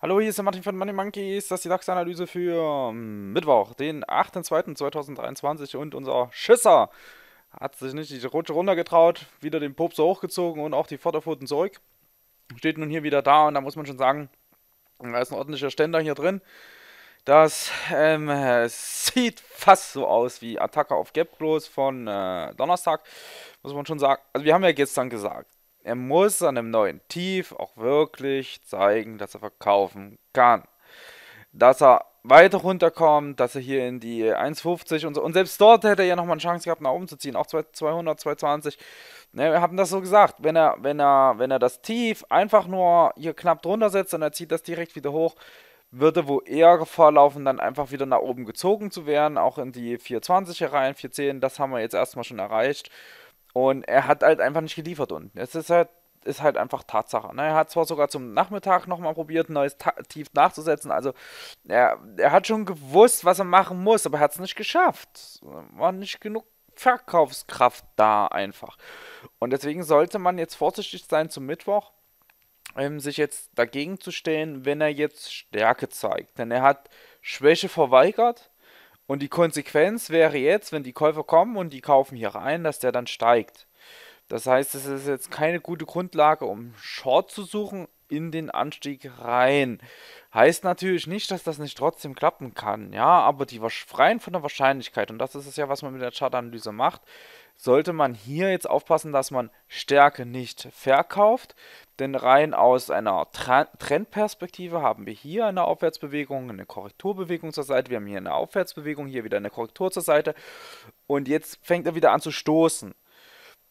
Hallo, hier ist der Martin von Money Monkeys. Das ist die DAX-Analyse für ähm, Mittwoch, den 8.2.2023. Und unser Schisser hat sich nicht die Rutsche runtergetraut, wieder den Pop so hochgezogen und auch die Vorderpfoten zurück. Steht nun hier wieder da und da muss man schon sagen, da ist ein ordentlicher Ständer hier drin. Das ähm, sieht fast so aus wie Attacke auf Gap Close von äh, Donnerstag, muss man schon sagen. Also wir haben ja gestern gesagt, er muss an einem neuen Tief auch wirklich zeigen, dass er verkaufen kann. Dass er weiter runterkommt, dass er hier in die 1,50 und so. Und selbst dort hätte er ja nochmal eine Chance gehabt, nach oben zu ziehen. Auch 200, 220. Ne, wir haben das so gesagt. Wenn er, wenn, er, wenn er das Tief einfach nur hier knapp drunter setzt und er zieht das direkt wieder hoch, würde wo eher Gefahr laufen, dann einfach wieder nach oben gezogen zu werden, auch in die 420er rein, 410, das haben wir jetzt erstmal schon erreicht. Und er hat halt einfach nicht geliefert unten. Es ist halt, ist halt einfach Tatsache. Ne? Er hat zwar sogar zum Nachmittag nochmal probiert, ein neues Ta Tief nachzusetzen. Also er, er hat schon gewusst, was er machen muss, aber er hat es nicht geschafft. War nicht genug Verkaufskraft da einfach. Und deswegen sollte man jetzt vorsichtig sein zum Mittwoch ähm, sich jetzt dagegen zu stellen, wenn er jetzt Stärke zeigt. Denn er hat Schwäche verweigert und die Konsequenz wäre jetzt, wenn die Käufer kommen und die kaufen hier rein, dass der dann steigt. Das heißt, es ist jetzt keine gute Grundlage, um Short zu suchen in den Anstieg rein. Heißt natürlich nicht, dass das nicht trotzdem klappen kann, ja, aber die freien von der Wahrscheinlichkeit, und das ist es ja, was man mit der Chartanalyse macht, sollte man hier jetzt aufpassen, dass man Stärke nicht verkauft, denn rein aus einer Trendperspektive haben wir hier eine Aufwärtsbewegung, eine Korrekturbewegung zur Seite, wir haben hier eine Aufwärtsbewegung, hier wieder eine Korrektur zur Seite und jetzt fängt er wieder an zu stoßen.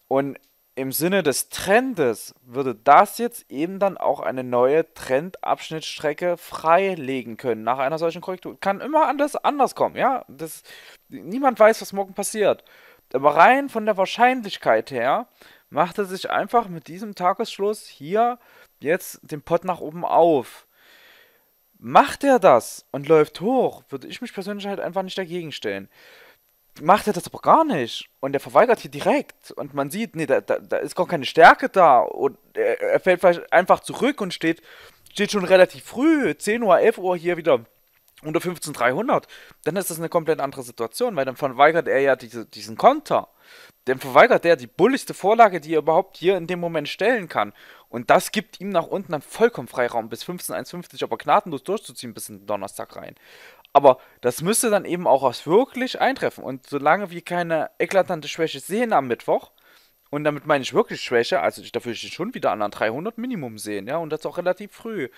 Und im Sinne des Trendes würde das jetzt eben dann auch eine neue Trendabschnittstrecke freilegen können nach einer solchen Korrektur. Kann immer anders, anders kommen, ja. Das, niemand weiß, was morgen passiert. Aber rein von der Wahrscheinlichkeit her macht er sich einfach mit diesem Tagesschluss hier jetzt den Pott nach oben auf. Macht er das und läuft hoch, würde ich mich persönlich halt einfach nicht dagegen stellen macht er das aber gar nicht. Und er verweigert hier direkt. Und man sieht, nee, da, da, da ist gar keine Stärke da. Und er, er, fällt vielleicht einfach zurück und steht, steht schon relativ früh, 10 Uhr, 11 Uhr hier wieder unter 15.300. Dann ist das eine komplett andere Situation, weil dann verweigert er ja diese, diesen Konter. Dann verweigert er die bulligste Vorlage, die er überhaupt hier in dem Moment stellen kann. Und das gibt ihm nach unten dann vollkommen Freiraum, bis 15.150 aber gnadenlos durchzuziehen bis in den Donnerstag rein. Aber das müsste dann eben auch aus wirklich eintreffen. Und solange wir keine eklatante Schwäche sehen am Mittwoch, und damit meine ich wirklich Schwäche, also ich, da würde ich schon wieder an 300 Minimum sehen, ja, und das auch relativ früh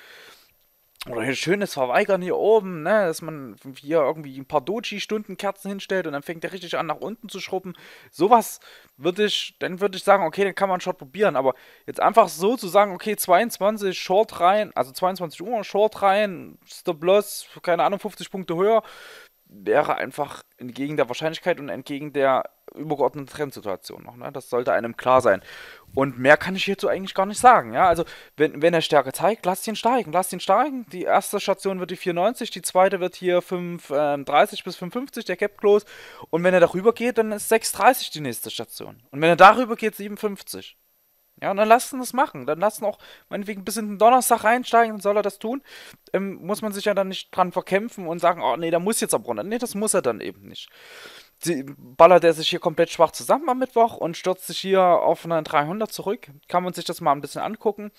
oder hier schönes Verweigern hier oben, ne, dass man hier irgendwie ein paar Doji-Stundenkerzen hinstellt und dann fängt der richtig an, nach unten zu schrubben. Sowas würde ich, dann würde ich sagen, okay, dann kann man Short probieren, aber jetzt einfach so zu sagen, okay, 22 Short rein, also 22 Uhr Short rein, Stop Loss, keine Ahnung, 50 Punkte höher, wäre einfach entgegen der Wahrscheinlichkeit und entgegen der übergeordneten Trendsituation noch. Ne? Das sollte einem klar sein. Und mehr kann ich hierzu eigentlich gar nicht sagen. Ja? Also, wenn, wenn er Stärke zeigt, lasst ihn steigen, lasst ihn steigen. Die erste Station wird die 490, die zweite wird hier 530 äh, bis 550, der Cap Close. Und wenn er darüber geht, dann ist 630 die nächste Station. Und wenn er darüber geht, 750. Ja, und dann lasst ihn das machen. Dann lasst ihn auch meinetwegen bis in den Donnerstag einsteigen, dann soll er das tun. Ähm, muss man sich ja dann nicht dran verkämpfen und sagen, oh nee, da muss jetzt am Brunnen. Nee, das muss er dann eben nicht. Die, ballert er sich hier komplett schwach zusammen am Mittwoch und stürzt sich hier auf einen 300 zurück. Kann man sich das mal ein bisschen angucken.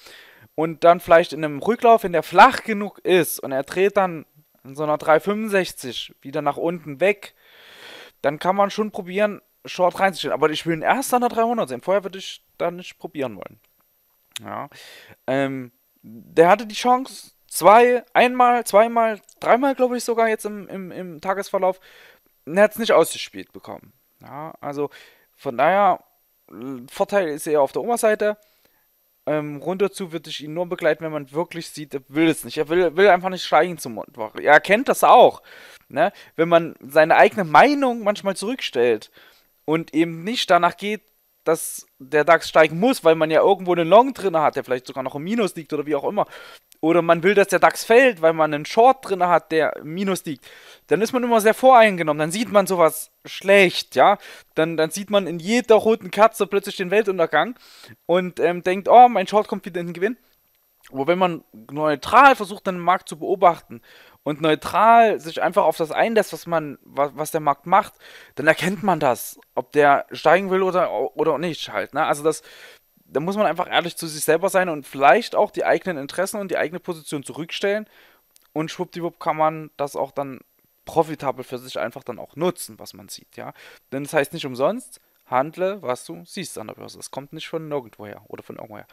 Und dann vielleicht in einem Rücklauf, wenn der flach genug ist und er dreht dann in so einer 365 wieder nach unten weg, dann kann man schon probieren, Short reinzustellen. Aber ich will ihn erst an der 300 sehen. Vorher würde ich da nicht probieren wollen. Ja. Ähm, der hatte die Chance, zwei, einmal, zweimal, dreimal, glaube ich, sogar jetzt im, im, im Tagesverlauf. Er hat es nicht ausgespielt bekommen. Ja, also von daher, äh, Vorteil ist eher auf der Oberseite. Ähm, runterzu würde ich ihn nur begleiten, wenn man wirklich sieht, er will es nicht. Er will, will einfach nicht steigen zum Mundwoche. Er kennt das auch. Ne? Wenn man seine eigene Meinung manchmal zurückstellt und eben nicht danach geht, dass der DAX steigen muss, weil man ja irgendwo einen Long drin hat, der vielleicht sogar noch im Minus liegt oder wie auch immer. Oder man will, dass der DAX fällt, weil man einen Short drin hat, der im Minus liegt. Dann ist man immer sehr voreingenommen. Dann sieht man sowas schlecht, ja. Dann, dann sieht man in jeder roten Katze plötzlich den Weltuntergang und ähm, denkt, oh, mein Short kommt wieder in den Gewinn. Aber wenn man neutral versucht, den Markt zu beobachten und neutral sich einfach auf das einlässt, was man, was, was der Markt macht, dann erkennt man das, ob der steigen will oder, oder nicht halt. Ne? Also das, da muss man einfach ehrlich zu sich selber sein und vielleicht auch die eigenen Interessen und die eigene Position zurückstellen. Und schwuppdiwupp kann man das auch dann profitabel für sich einfach dann auch nutzen, was man sieht, ja. Denn das heißt nicht umsonst, handle, was du siehst an der Börse. Das kommt nicht von irgendwoher oder von irgendwoher.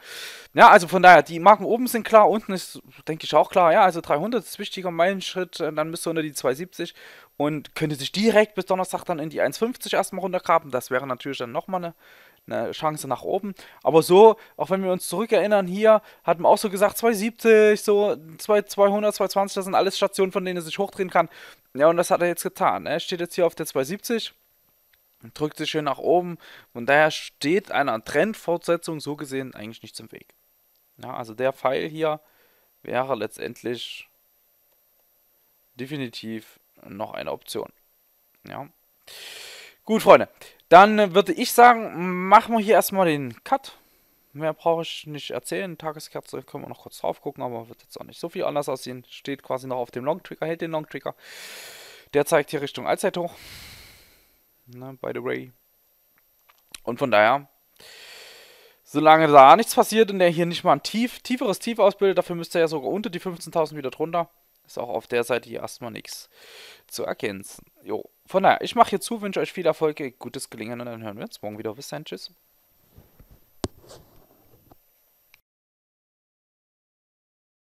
Ja, also von daher, die Marken oben sind klar, unten ist, denke ich, auch klar. Ja, also 300 ist wichtiger Meilenschritt, äh, dann müsste unter die 270 und könnte sich direkt bis Donnerstag dann in die 1,50 erstmal runtergraben. Das wäre natürlich dann nochmal eine, eine Chance nach oben. Aber so, auch wenn wir uns zurückerinnern, hier hat man auch so gesagt, 270, so 200, 220, das sind alles Stationen, von denen er sich hochdrehen kann. Ja, und das hat er jetzt getan. Ne? Er steht jetzt hier auf der 270 und drückt sich schön nach oben. Von daher steht einer Trendfortsetzung so gesehen eigentlich nichts im Weg. Ja, also der Pfeil hier wäre letztendlich definitiv noch eine Option. Ja. Gut, Freunde. Dann würde ich sagen, machen wir hier erstmal den Cut. Mehr brauche ich nicht erzählen. Tageskerze können wir noch kurz drauf gucken, aber wird jetzt auch nicht so viel anders aussehen. Steht quasi noch auf dem Long Trigger, hält den Long Trigger. Der zeigt hier Richtung Allzeithoch. Ne, by the way. Und von daher, solange da nichts passiert und der hier nicht mal ein tief, tieferes Tief ausbildet, dafür müsste er ja sogar unter die 15.000 wieder drunter. Ist auch auf der Seite hier erstmal nichts zu ergänzen. Jo, von daher, ich mache hier zu, wünsche euch viel Erfolg, gutes Gelingen und dann hören wir uns morgen wieder. Bis dann, tschüss.